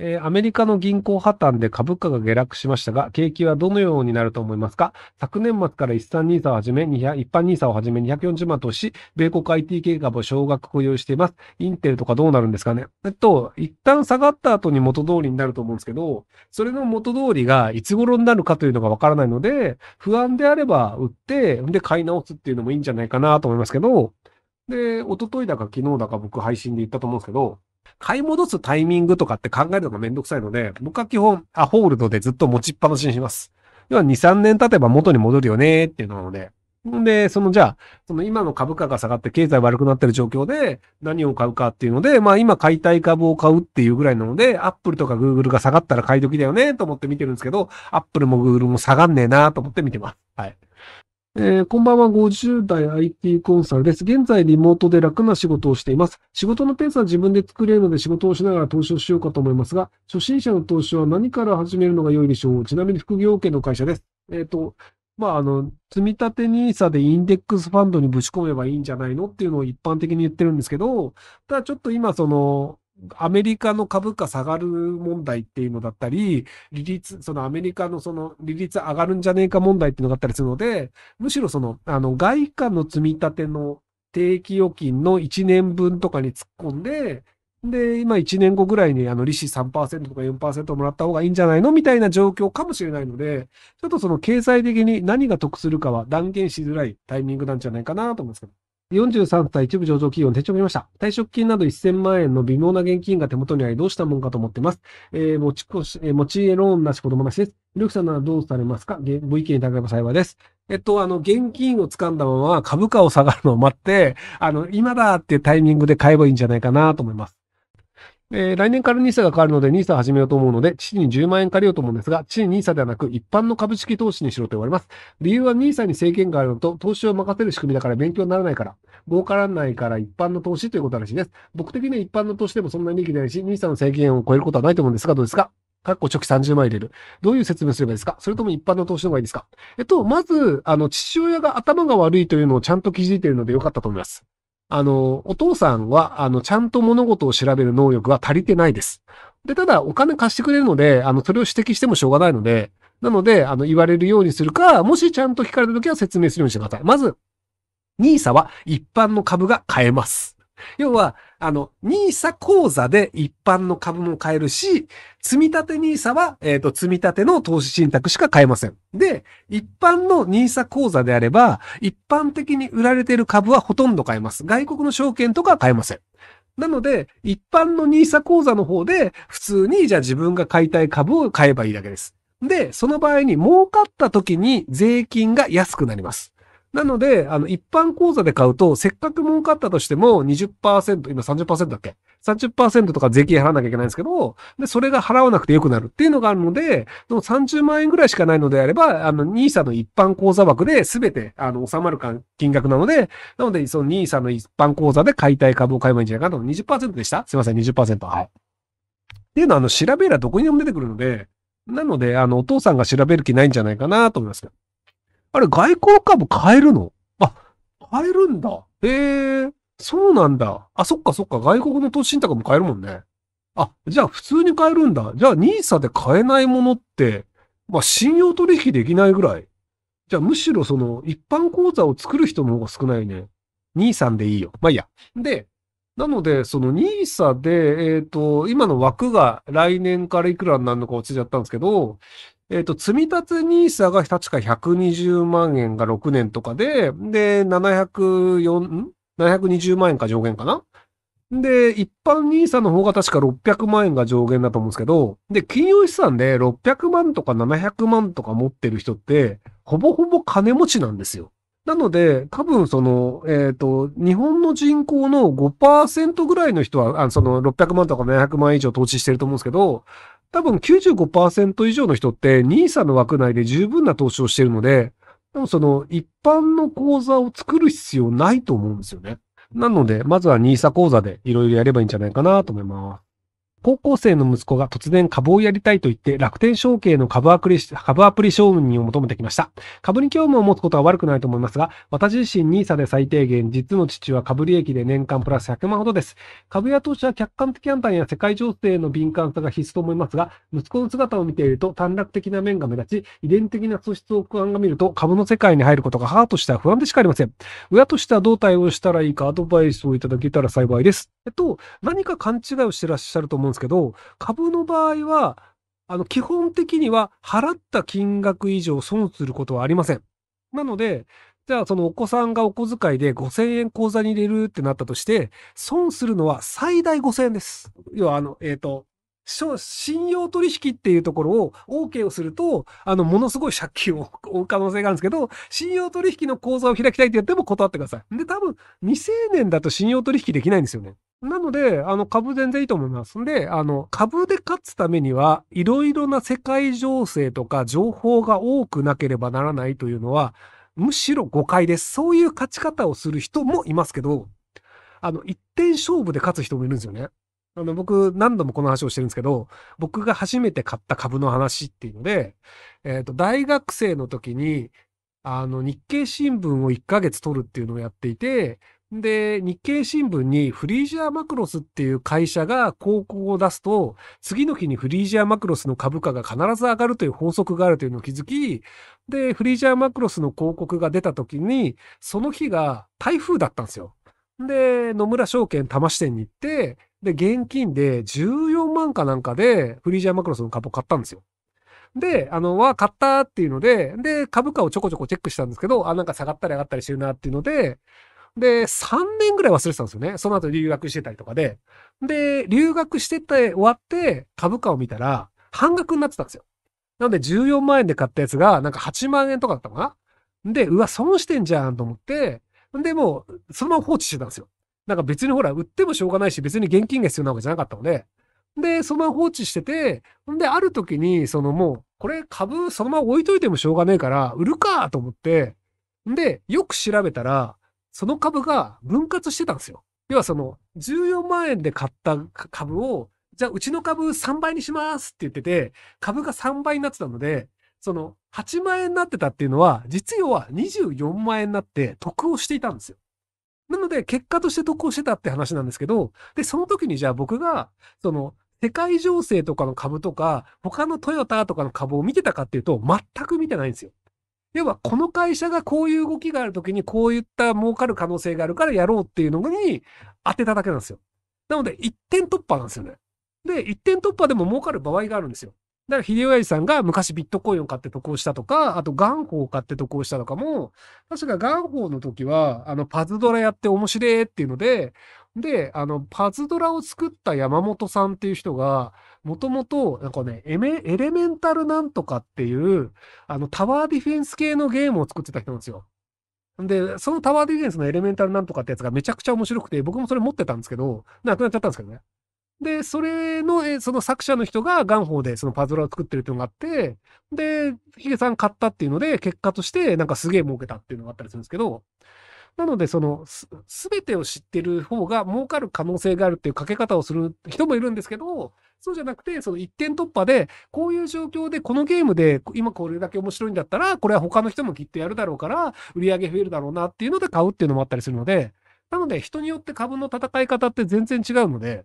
えー、アメリカの銀行破綻で株価が下落しましたが、景気はどのようになると思いますか昨年末から一産2 i をはじめ、一般 n i s をはじめ240万とし、米国 IT 系株を少額保有しています。インテルとかどうなるんですかねえっと、一旦下がった後に元通りになると思うんですけど、それの元通りがいつ頃になるかというのがわからないので、不安であれば売って、で買い直すっていうのもいいんじゃないかなと思いますけど、で、おとといだか昨日だか僕配信で言ったと思うんですけど、買い戻すタイミングとかって考えるのがめんどくさいので、僕は基本、アホールドでずっと持ちっぱなしにします。要は2、3年経てば元に戻るよねっていうのなので。んで、そのじゃあ、その今の株価が下がって経済悪くなってる状況で何を買うかっていうので、まあ今買いたい株を買うっていうぐらいなので、アップルとかグーグルが下がったら買い時だよねと思って見てるんですけど、アップルもグーグルも下がんねえなと思って見てます。はい。えー、こんばんは、50代 IT コンサルです。現在、リモートで楽な仕事をしています。仕事のペースは自分で作れるので仕事をしながら投資をしようかと思いますが、初心者の投資は何から始めるのが良いでしょうちなみに副業系の会社です。えっ、ー、と、まあ、あの、積み立て NISA でインデックスファンドにぶち込めばいいんじゃないのっていうのを一般的に言ってるんですけど、ただちょっと今、その、アメリカの株価下がる問題っていうのだったり、利率、そのアメリカのその利率上がるんじゃねえか問題っていうのがあったりするので、むしろその、あの、外貨の積み立ての定期預金の1年分とかに突っ込んで、で、今1年後ぐらいにあの利子3%とか4%もらった方がいいんじゃないのみたいな状況かもしれないので、ちょっとその経済的に何が得するかは断言しづらいタイミングなんじゃないかなと思うんですけど。43歳一部上場企業に転職しました。退職金など1000万円の微妙な現金が手元にあり、どうしたもんかと思ってます。えー、持ち越し、えー、持ち家ローンなし子供なしです。ミルクさんならどうされますかご意見いただければ幸いです。えっと、あの、現金を掴んだまま株価を下がるのを待って、あの、今だっていうタイミングで買えばいいんじゃないかなと思います。えー、来年から NISA が変わるので NISA 始めようと思うので、父に10万円借りようと思うんですが、父に NISA ではなく一般の株式投資にしろと言われます。理由は NISA に制限があるのと、投資を任せる仕組みだから勉強にならないから、儲からないから一般の投資ということらしいです。僕的には一般の投資でもそんなに利益ないし、NISA の制限を超えることはないと思うんですが、どうですかかっこ直期30万入れる。どういう説明すればいいですかそれとも一般の投資の方がいいですかえっと、まず、あの、父親が頭が悪いというのをちゃんと気づいているのでよかったと思います。あの、お父さんは、あの、ちゃんと物事を調べる能力は足りてないです。で、ただ、お金貸してくれるので、あの、それを指摘してもしょうがないので、なので、あの、言われるようにするか、もしちゃんと聞かれた時は説明するようにしてください。まず、NISA は一般の株が買えます。要は、あの、NISA 口座で一般の株も買えるし、積立 NISA は、えっ、ー、と、積立の投資信託しか買えません。で、一般の NISA 口座であれば、一般的に売られている株はほとんど買えます。外国の証券とかは買えません。なので、一般の NISA 口座の方で、普通に、じゃあ自分が買いたい株を買えばいいだけです。で、その場合に儲かった時に税金が安くなります。なので、あの、一般口座で買うと、せっかく儲かったとしても20%、今30%だっけ ?30% とか税金払わなきゃいけないんですけど、で、それが払わなくて良くなるっていうのがあるので、30万円ぐらいしかないのであれば、あの、NISA の一般口座枠で全て、あの、収まる金額なので、なので、その NISA の一般口座で買いたい株を買えばいいんじゃないかと。20%でしたすいません、20%。はい。っていうのは、あの、調べりゃどこにでも出てくるので、なので、あの、お父さんが調べる気ないんじゃないかなと思います。あれ、外交株買えるのあ、買えるんだ。へえ、そうなんだ。あ、そっかそっか。外国の投資信託も買えるもんね。あ、じゃあ普通に買えるんだ。じゃあ NISA で買えないものって、まあ信用取引できないぐらい。じゃあむしろその一般口座を作る人の方が少ないね。23でいいよ。まあいいや。で、なので、その NISA で、えっ、ー、と、今の枠が来年からいくらになるのか落ちちゃったんですけど、えっ、ー、と、積立 NISA が確か120万円が6年とかで、で、704、ん ?720 万円か上限かなで、一般 NISA の方が確か600万円が上限だと思うんですけど、で、金融資産で600万とか700万とか持ってる人って、ほぼほぼ金持ちなんですよ。なので、多分その、えっ、ー、と、日本の人口の5%ぐらいの人は、あその600万とか700万以上投資してると思うんですけど、多分95%以上の人って NISA の枠内で十分な投資をしているので、その一般の口座を作る必要ないと思うんですよね。なので、まずは NISA 講座でいろいろやればいいんじゃないかなと思います。高校生の息子が突然株をやりたいと言って楽天証券の株アプリ、株アプリ承認を求めてきました。株に興味を持つことは悪くないと思いますが、私自身 NISA で最低限、実の父は株利益で年間プラス100万ほどです。株や投資は客観的判断や世界情勢の敏感さが必須と思いますが、息子の姿を見ていると短絡的な面が目立ち、遺伝的な素質を不安が見ると株の世界に入ることが母としては不安でしかありません。親としてはどう対応したらいいかアドバイスをいただけたら幸いです。と、何か勘違いをしてらっしゃると思うんですけど、株の場合は、あの、基本的には払った金額以上損することはありません。なので、じゃあそのお子さんがお小遣いで5000円口座に入れるってなったとして、損するのは最大5000円です。要はあの、えっ、ー、と、信用取引っていうところを OK をすると、あの、ものすごい借金を負う可能性があるんですけど、信用取引の口座を開きたいって言っても断ってください。で、多分、未成年だと信用取引できないんですよね。なので、あの、株全然いいと思います。んで、あの、株で勝つためには、いろいろな世界情勢とか情報が多くなければならないというのは、むしろ誤解です。そういう勝ち方をする人もいますけど、あの、一点勝負で勝つ人もいるんですよね。あの、僕、何度もこの話をしてるんですけど、僕が初めて買った株の話っていうので、えっ、ー、と、大学生の時に、あの、日経新聞を1ヶ月取るっていうのをやっていて、で、日経新聞にフリージャーマクロスっていう会社が広告を出すと、次の日にフリージャーマクロスの株価が必ず上がるという法則があるというのを気づき、で、フリージャーマクロスの広告が出た時に、その日が台風だったんですよ。で、野村証券多摩支店に行って、で、現金で14万かなんかでフリージャーマクロスの株を買ったんですよ。で、あの、は買ったっていうので、で、株価をちょこちょこチェックしたんですけど、あ、なんか下がったり上がったりしてるなっていうので、で、3年ぐらい忘れてたんですよね。その後留学してたりとかで。で、留学してて終わって株価を見たら半額になってたんですよ。なので14万円で買ったやつがなんか8万円とかだったかなで、うわ、損してんじゃんと思って、で、もう、そのまま放置してたんですよ。なんか別にほら、売ってもしょうがないし、別に現金が必要なわけじゃなかったので、で、そのまま放置してて、んで、ある時に、そのもう、これ株そのまま置いといてもしょうがねえから、売るかと思って、んで、よく調べたら、その株が分割してたんですよ。要はその、14万円で買った株を、じゃあうちの株3倍にしますって言ってて、株が3倍になってたので、その8万円になってたっていうのは、実用は24万円になって得をしていたんですよ。なので、結果として得をしてたって話なんですけど、で、その時にじゃあ僕が、その、世界情勢とかの株とか、他のトヨタとかの株を見てたかっていうと、全く見てないんですよ。要は、この会社がこういう動きがある時に、こういった儲かる可能性があるからやろうっていうのに当てただけなんですよ。なので、一点突破なんですよね。で、一点突破でも儲かる場合があるんですよ。だから、秀吉さんが昔ビットコインを買って得をしたとか、あと、元宝を買って得をしたとかも、確か元宝の時は、あの、パズドラやって面白えっていうので、で、あの、パズドラを作った山本さんっていう人が、もともと、なんかね、エレメンタルなんとかっていう、あの、タワーディフェンス系のゲームを作ってた人なんですよ。で、そのタワーディフェンスのエレメンタルなんとかってやつがめちゃくちゃ面白くて、僕もそれ持ってたんですけど、なくなっちゃったんですけどね。で、それの、えその作者の人が元宝でそのパズルを作ってるっていうのがあって、で、ヒゲさん買ったっていうので、結果としてなんかすげえ儲けたっていうのがあったりするんですけど、なので、その、す、べてを知ってる方が儲かる可能性があるっていうかけ方をする人もいるんですけど、そうじゃなくて、その一点突破で、こういう状況で、このゲームで、今これだけ面白いんだったら、これは他の人もきっとやるだろうから、売り上げ増えるだろうなっていうので買うっていうのもあったりするので、なので、人によって株の戦い方って全然違うので、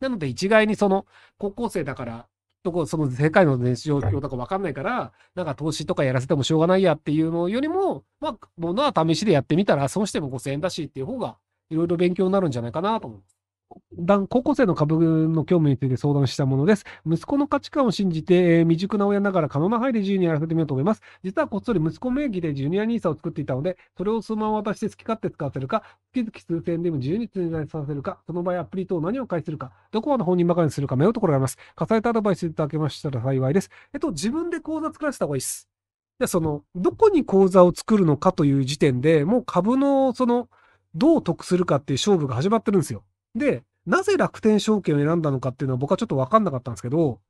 なので一概にその高校生だから、どこその世界の年収だとか分かんないから、なんか投資とかやらせてもしょうがないやっていうのよりも、まあ、ものは試しでやってみたら、損しても5000円だしっていう方が、いろいろ勉強になるんじゃないかなと思います。段、高校生の株の興味について相談したものです。息子の価値観を信じて、えー、未熟な親ながら可能な範囲で自由にやらせてみようと思います。実はこっそり息子名義でジュニア nisa を作っていたので、それを数万渡して好き勝手使わせるか、月々数千円でも自由に通済させるか、その場合アプリ等何を返するか、どこまで本人ばかりにするか迷うところがあります。課ねたアドバイスいただけましたら幸いです。えっと、自分で口座作らせた方がいいです。あその、どこに口座を作るのかという時点で、もう株の、その、どう得するかっていう勝負が始まってるんですよ。で、なぜ楽天証券を選んだのかっていうのは僕はちょっとわかんなかったんですけど、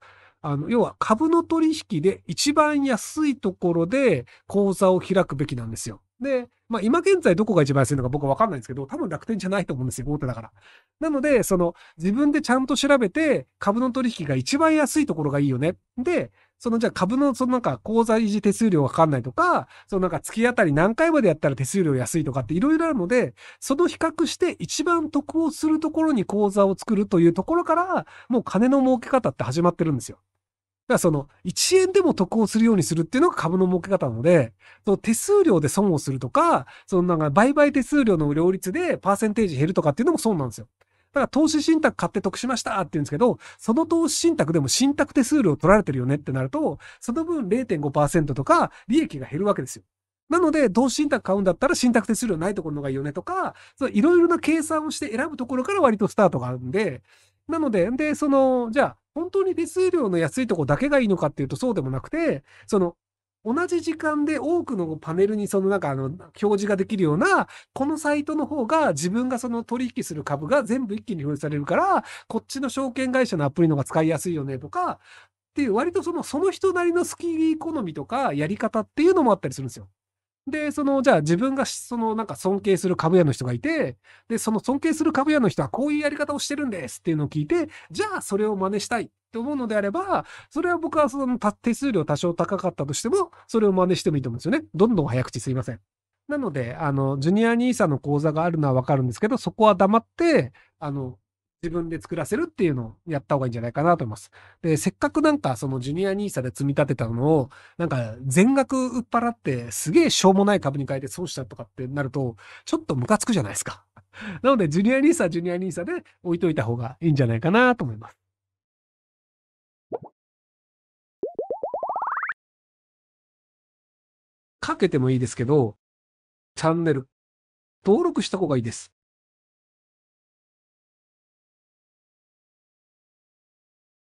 あの、要は株の取引で一番安いところで口座を開くべきなんですよ。で、まあ今現在どこが一番安いのか僕はわかんないんですけど、多分楽天じゃないと思うんですよ、大手だから。なので、その自分でちゃんと調べて株の取引が一番安いところがいいよね。で、そのじゃあ株のそのなんか口座維持手数料わかんないとか、そのなんか月当たり何回までやったら手数料安いとかっていろいろあるので、その比較して一番得をするところに口座を作るというところから、もう金の儲け方って始まってるんですよ。だからその1円でも得をするようにするっていうのが株の儲け方なので、その手数料で損をするとか、そのなんか売買手数料の両立でパーセンテージ減るとかっていうのも損なんですよ。だから投資信託買って得しましたって言うんですけど、その投資信託でも信託手数料取られてるよねってなると、その分0.5%とか利益が減るわけですよ。なので、投資信託買うんだったら信託手数料ないところのがいいよねとか、いろいろな計算をして選ぶところから割とスタートがあるんで、なので、で、その、じゃあ、本当に手数料の安いとこだけがいいのかっていうとそうでもなくて、その、同じ時間で多くのパネルにそのなんかあの表示ができるような、このサイトの方が自分がその取引する株が全部一気に表示されるから、こっちの証券会社のアプリの方が使いやすいよねとか、っていう割とそのその人なりの好き好みとかやり方っていうのもあったりするんですよ。で、その、じゃあ自分が、その、なんか尊敬する株屋の人がいて、で、その尊敬する株屋の人はこういうやり方をしてるんですっていうのを聞いて、じゃあそれを真似したいって思うのであれば、それは僕はその手数料多少高かったとしても、それを真似してもいいと思うんですよね。どんどん早口すいません。なので、あの、ジュニア兄さんの講座があるのはわかるんですけど、そこは黙って、あの、自分で作らせるっていうのをやった方がいいんじゃないかなと思います。で、せっかくなんかそのジュニア nisa で積み立てたのを、なんか全額売っ払ってすげえしょうもない株に変えて損したとかってなると、ちょっとムカつくじゃないですか。なので、ジュニア nisa ジュニア nisa で置いといた方がいいんじゃないかなと思います。かけてもいいですけど、チャンネル登録した方がいいです。